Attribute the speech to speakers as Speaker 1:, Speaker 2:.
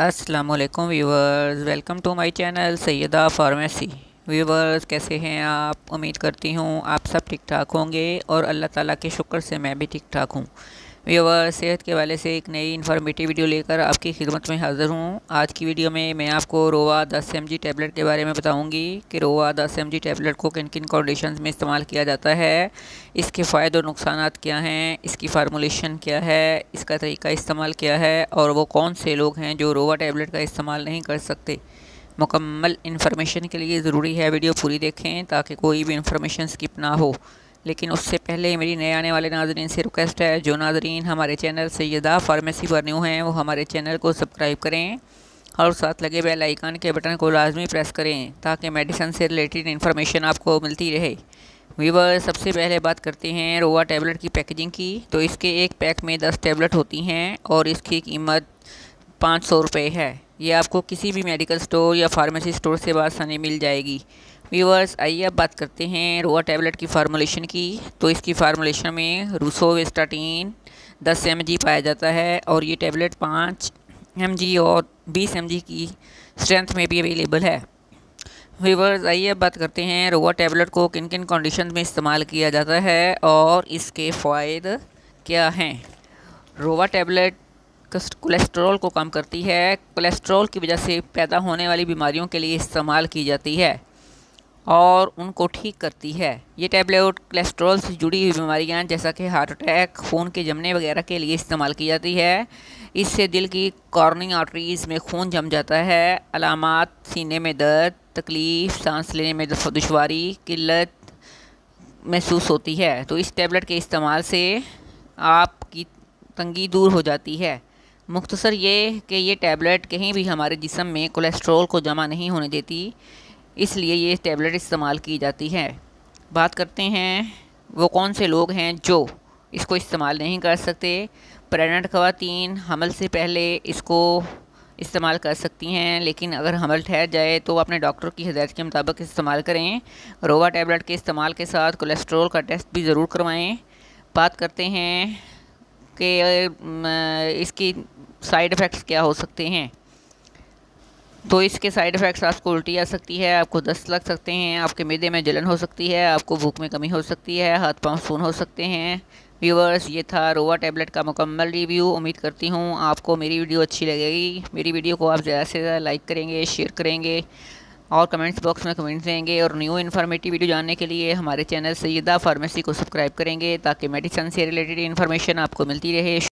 Speaker 1: Aslam viewers welcome to my channel Saida pharmacy viewers कैसे हैं आप उम्मीद करती हूँ आप सब ठीक ठाक होंगे और अल्लाह ताला के शुक्र से मैं भी ठीक ठाक हूँ व्यूवर सेहत के वाले से एक नई इन्फॉर्मेटिव वीडियो लेकर आपकी खिदमत में हाज़िर हूँ आज की वीडियो में मैं आपको रोवा दस एम जी टैबलेट के बारे में बताऊँगी कि रोवा दस एम जी टैबलेट को किन किन कॉन्डिशन में इस्तेमाल किया जाता है इसके फ़ायदे और नुकसान क्या हैं इसकी फार्मोलेशन क्या है इसका तरीका इस्तेमाल क्या है और वो कौन से लोग हैं जो रोवा टैबलेट का इस्तेमाल नहीं कर सकते मुकम्मल इन्फॉर्मेशन के लिए ज़रूरी है वीडियो पूरी देखें ताकि कोई भी इन्फॉर्मेशन स्किप ना हो लेकिन उससे पहले मेरी नए आने वाले नाजरीन से रिक्वेस्ट है जो नाजरीन हमारे चैनल सैदा फार्मेसी पर न्यू हैं वो हमारे चैनल को सब्सक्राइब करें और साथ लगे बेल आइकन के बटन को लाजमी प्रेस करें ताकि मेडिसन से रिलेटेड इन्फॉर्मेशन आपको मिलती रहे वीवर सबसे पहले बात करते हैं रोवा टैबलेट की पैकेजिंग की तो इसके एक पैक में दस टैबलेट होती हैं और इसकी कीमत पाँच सौ रुपये है ये आपको किसी भी मेडिकल स्टोर या फार्मेसी स्टोर से आसानी मिल जाएगी व्यूवर्स आइए अब बात करते हैं रोआ टैबलेट की फार्मोलेशन की तो इसकी फार्मोलेशन में रूसो वेस्टाटीन दस एम पाया जाता है और ये टैबलेट पाँच एम और बीस एम की स्ट्रेंथ में भी अवेलेबल है व्यूवर्स आइए अब बात करते हैं रोआ टैबलेट को किन किन कंडीशन में इस्तेमाल किया जाता है और इसके फ़ायदे क्या हैं रोवा टैबलेट कोलेस्ट्रॉल को कम करती है कोलेस्ट्रॉल की वजह से पैदा होने वाली बीमारियों के लिए इस्तेमाल की जाती है और उनको ठीक करती है ये टैबलेट कोलेस्ट्रॉल से जुड़ी हुई बीमारियाँ जैसा कि हार्ट अटैक खून के जमने वगैरह के लिए इस्तेमाल की जाती है इससे दिल की कॉर्निंग आर्टरीज़ में खून जम जाता है अलामत सीने में दर्द तकलीफ़ सांस लेने में दुशारी किल्लत महसूस होती है तो इस टैबलेट के इस्तेमाल से आपकी तंगी दूर हो जाती है मुख्तसर ये कि ये टैबलेट कहीं भी हमारे जिसम में कोलेस्ट्रॉल को जमा नहीं होने देती इसलिए ये टैबलेट इस्तेमाल की जाती है बात करते हैं वो कौन से लोग हैं जो इसको इस्तेमाल नहीं कर सकते प्रेगनेंट खातन हमल से पहले इसको इस्तेमाल कर सकती हैं लेकिन अगर हमल ठहर जाए तो अपने डॉक्टर की हदायत के मुताबिक इस्तेमाल करें रोवा टैबलेट के इस्तेमाल के साथ कोलेस्ट्रॉल का टेस्ट भी ज़रूर करवाएं बात करते हैं कि इसकी साइड इफ़ेक्ट्स क्या हो सकते हैं तो इसके साइड इफ़ेक्ट्स आपको उल्टी आ सकती है आपको दस्त लग सकते हैं आपके मैदे में जलन हो सकती है आपको भूख में कमी हो सकती है हाथ पांव सून हो सकते हैं व्यूवर्स ये था रोवा टैबलेट का मुकम्मल रिव्यू उम्मीद करती हूँ आपको मेरी वीडियो अच्छी लगेगी मेरी वीडियो को आप ज़्यादा से ज़्यादा लाइक करेंगे शेयर करेंगे और कमेंट्स बॉक्स में कमेंट्स देंगे और न्यू इन्फॉर्मेटिव वीडियो जानने के लिए हमारे चैनल सईदा फार्मेसी को सब्सक्राइब करेंगे ताकि मेडिसन से रिलेटेड इन्फॉर्मेशन आपको मिलती रहे